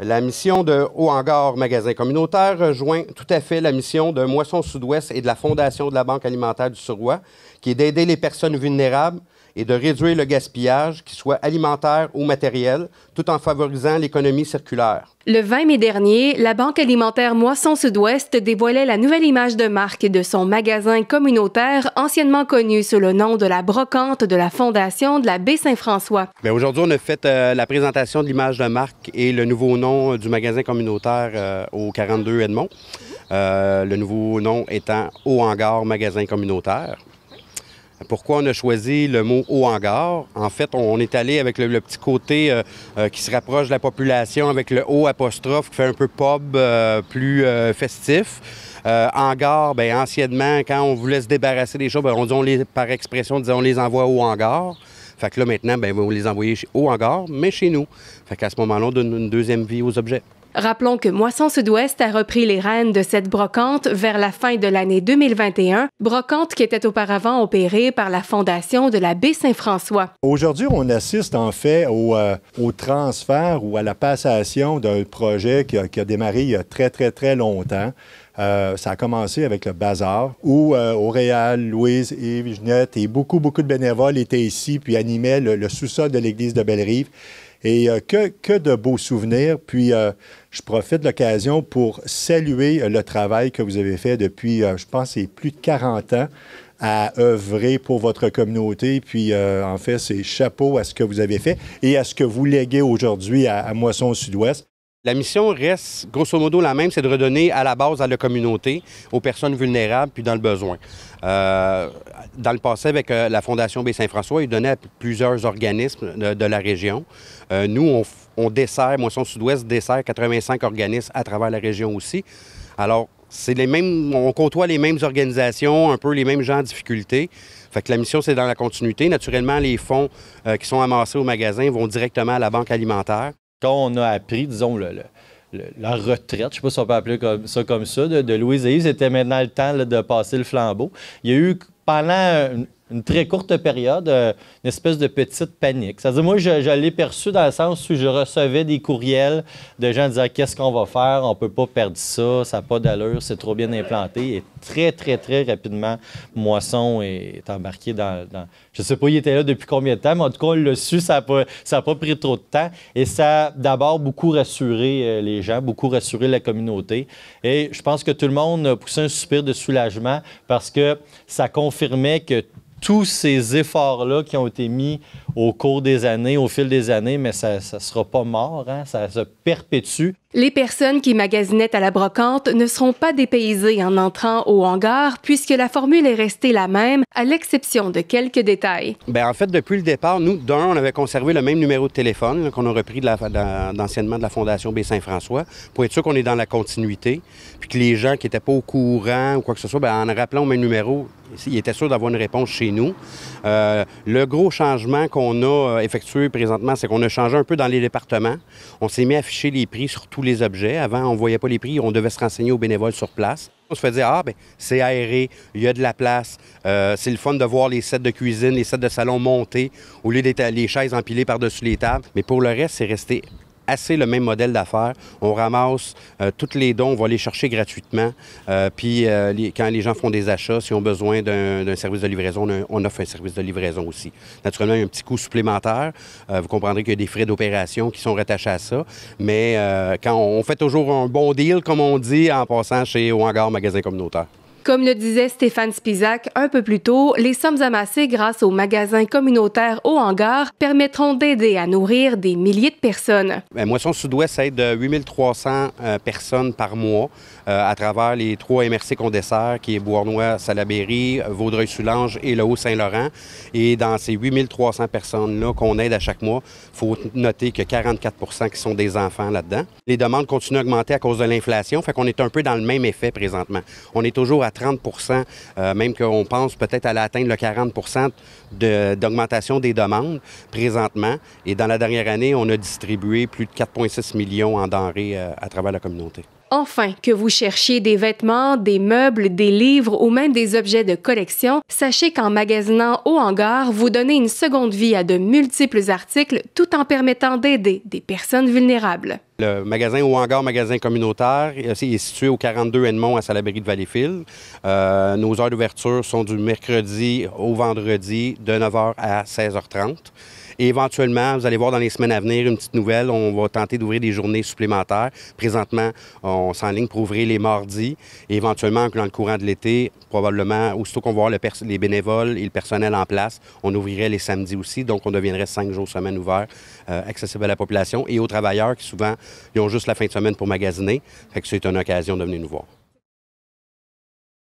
La mission de Haut Hangar Magasin communautaire rejoint tout à fait la mission de Moisson Sud-Ouest et de la Fondation de la Banque alimentaire du Surrois, qui est d'aider les personnes vulnérables et de réduire le gaspillage, qu'il soit alimentaire ou matériel, tout en favorisant l'économie circulaire. Le 20 mai dernier, la Banque alimentaire Moisson Sud-Ouest dévoilait la nouvelle image de marque de son magasin communautaire, anciennement connu sous le nom de la Brocante de la Fondation de la Baie Saint-François. Ben, aujourd'hui, on a fait euh, la présentation de l'image de marque et le nouveau nom euh, du magasin communautaire euh, au 42 Edmond. le nouveau nom étant « Hangar Magasin Communautaire. Pourquoi on a choisi le mot haut hangar? En fait, on est allé avec le, petit côté euh, euh, qui se rapproche de la population, avec le haut apostrophe qui fait un peu pub euh, plus festif. hangar, bien, anciennement, quand on voulait se débarrasser des choses, ben, on, disait par expression, on on les envoie au hangar. Fait que là, maintenant, bien, on les envoyer au hangar, mais chez nous. Fait qu'à ce moment-là, on donne une deuxième vie aux objets. Rappelons que Moisson Sud-Ouest a repris les rênes de cette brocante vers la fin de l'année 2021, brocante qui était auparavant opérée par la Fondation de la baie Saint-François. Aujourd'hui, on assiste en fait euh, au, transfert ou à la passation d'un projet qui a, démarré il y a très, très, très longtemps. Euh, ça a commencé avec le bazar où au euh, Auréal, Louise, Yves, Vignette et beaucoup, beaucoup de bénévoles étaient ici puis animaient le, sous-sol de l'église de Belle-Rive. Et euh, que, de beaux souvenirs. Puis, euh, je profite de l'occasion pour saluer euh, le travail que vous avez fait depuis, je pense, plus de 40 ans à œuvrer pour votre communauté. Puis, en fait, c'est chapeau à ce que vous avez fait et à ce que vous léguez aujourd'hui à, à Moisson Sud-Ouest. La mission reste grosso modo la même, c'est de redonner à la base à la communauté, aux personnes vulnérables, puis dans le besoin. Euh, dans le passé, avec euh, la Fondation Baie-Saint-François, ils donnaient à plusieurs organismes de, la région. Euh, nous, on, on dessert, Moisson Sud-Ouest dessert 85 organismes à travers la région aussi. Alors, c'est les mêmes, on côtoie les mêmes organisations, un peu les mêmes gens en difficulté. Fait que la mission, c'est dans la continuité. Naturellement, les fonds qui sont amassés au magasin vont directement à la banque alimentaire on a appris, disons, la retraite, je ne sais pas si on peut appeler ça comme ça, de, Louise et Yves, c'était maintenant le temps de passer le flambeau. Il y a eu pendant une très courte période, euh, une espèce de petite panique. Ça veut dire moi, j'allais perçu dans le sens où je recevais des courriels de gens disant Qu'est-ce qu'on va faire On peut pas perdre ça, ça n'a pas d'allure, c'est trop bien implanté. Et très, très, très rapidement, Moisson est embarqué dans. je Je sais pas, il était là depuis combien de temps, mais en tout cas, on l'a su, ça n'a pas pris trop de temps. Et ça a d'abord beaucoup rassuré euh, les gens, beaucoup rassuré la communauté. Et je pense que tout le monde a poussé un soupir de soulagement parce que ça confirmait que tous ces efforts-là qui ont été mis au cours des années, au fil des années, mais ça ne sera pas mort, hein? ça se perpétue. Les personnes qui magasinaient à la brocante ne seront pas dépaysées en entrant au hangar puisque la formule est restée la même, à l'exception de quelques détails. Bien, en fait, depuis le départ, nous, d'un, on avait conservé le même numéro de téléphone qu'on a repris d'anciennement de, de, la Fondation B. Saint-François pour être sûr qu'on est dans la continuité, puis que les gens qui n'étaient pas au courant ou quoi que ce soit, ben, en rappelant au même numéro, ils étaient sûrs d'avoir une réponse chez nous. Euh, le gros changement qu'on a euh, effectué présentement, c'est qu'on a changé un peu dans les départements. On s'est mis à afficher les prix sur tous les objets. Avant, on ne voyait pas les prix, on devait se renseigner aux bénévoles sur place. On se fait dire, ah, ben c'est aéré, il y a de la place, euh, c'est le fun de voir les sets de cuisine, les sets de salon montés, au lieu des les chaises empilées par-dessus les tables. Mais pour le reste, c'est resté assez le même modèle d'affaires. On ramasse toutes euh, tous les dons, on va les chercher gratuitement. Euh, puis euh, quand les gens font des achats, s'ils ont besoin d'un service de livraison, on, offre un service de livraison aussi. Naturellement, il y a un petit coût supplémentaire. vous comprendrez qu'il y a des frais d'opération qui sont rattachés à ça. Mais quand on, fait toujours un bon deal, comme on dit, en passant chez Ouangar magasin communautaire. Comme le disait Stéphane Spizak un peu plus tôt, les sommes amassées grâce aux magasins communautaires au hangar permettront d'aider à nourrir des milliers de personnes. Ben, Moisson Sud-Ouest aide 8300 euh, 300 euh, personnes par mois euh, à travers les trois MRC qu'on dessert, qui est Bournois, Salaberry, Vaudreuil-Soulanges et le Haut-Saint-Laurent. Et dans ces 8300 personnes-là qu'on aide à chaque mois, il faut noter que 44 qui sont des enfants là-dedans. Les demandes continuent à augmenter à cause de l'inflation, fait qu'on est un peu dans le même effet présentement. On est toujours à 30 euh, même qu'on pense peut-être aller atteindre le 40 d'augmentation des demandes présentement. Et dans la dernière année, on a distribué plus de 4,6 millions en denrées euh, à travers la communauté. Enfin, que vous cherchiez des vêtements, des meubles, des livres ou même des objets de collection, sachez qu'en magasinant au hangar, vous donnez une seconde vie à de multiples articles tout en permettant d'aider des personnes vulnérables. Le magasin au hangar, magasin communautaire, est situé au 42 Edmond à Salaberry de Valleyfield. Euh, nos heures d'ouverture sont du mercredi au vendredi de 9h à 16h30. Et éventuellement, vous allez voir dans les semaines à venir une petite nouvelle. On va tenter d'ouvrir des journées supplémentaires. Présentement, on s'enligne pour ouvrir les mardis. Et éventuellement, dans le courant de l'été, probablement, aussitôt qu'on va les bénévoles et le personnel en place, on ouvrirait les samedis aussi. Donc, on deviendrait cinq jours semaine ouverts, euh, accessible à la population et aux travailleurs qui souvent, ils ont juste la fin de semaine pour magasiner. Fait que c'est une occasion de venir nous voir.